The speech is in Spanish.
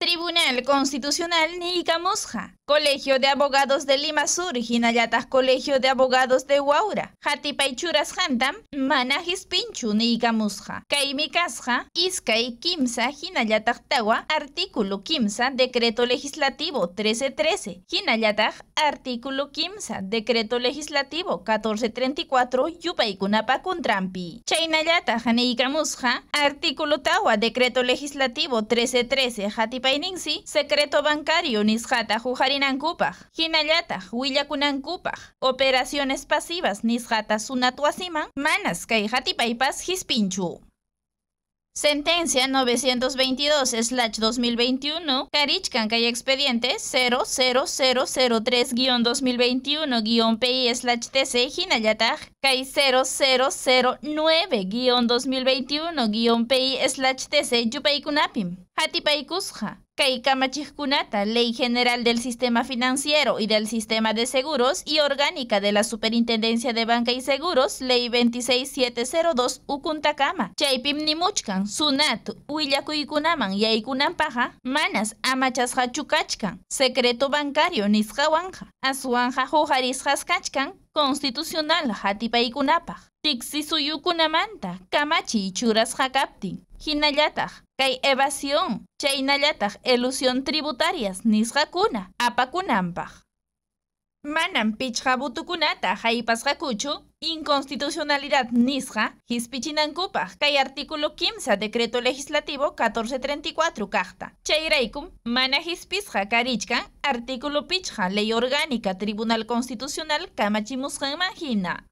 Tribunal Constitucional Nica Mosja Colegio de Abogados de Lima Sur, Jinayatas Colegio de Abogados de Huaura, Jatipaichuras hantam Manajis Pinchu Niikamusja, Kaimi Kasja, Iskai Kimsa, Jinayatas Tawa, Artículo Kimsa, Decreto Legislativo 1313, Jinayatas Artículo Kimsa, Decreto Legislativo 1434, Yupaikunapa Kuntrampi, Chainayatas gamusja Artículo Tawa, Decreto Legislativo 1313, Jatipainingsi, Secreto Bancario Nisjata Jujarin chinankupaj, Willa willakunankupaj, operaciones pasivas nisqata sunatuwasiman manas kay hisp'inchu. Sentencia 922-2021, Karichkan, kay Expediente 00003-2021-PI-TC, Jinayatag, kai 0009-2021-PI-TC, Kunapim. Hatipaykusja, kunata, Ley General del Sistema Financiero y del Sistema de Seguros y Orgánica de la Superintendencia de Banca y Seguros, Ley 26702 Ukuntakama, Chaipim Nimuchkan, Sunat, Huillakuykunaman y Aikunampaja, Manas, Amachas Hachukachkan, Secreto Bancario Nizhawanja, Asuanja Jujaris Haskachkan, Constitucional Hatipaykunapaj, Tixisuyukunamanta, Kamachi Ichuras Hakapti que kay evasión chaynallataq elusión tributarias kuna, apakunampa. Manan pichqa butukunata kuchu, inconstitucionalidad nisqa que kay artículo 15 decreto legislativo 1434 Carta. Cheireikum, mana Hispisha, karichka artículo Pichha, ley orgánica tribunal constitucional kamachimusqanman hina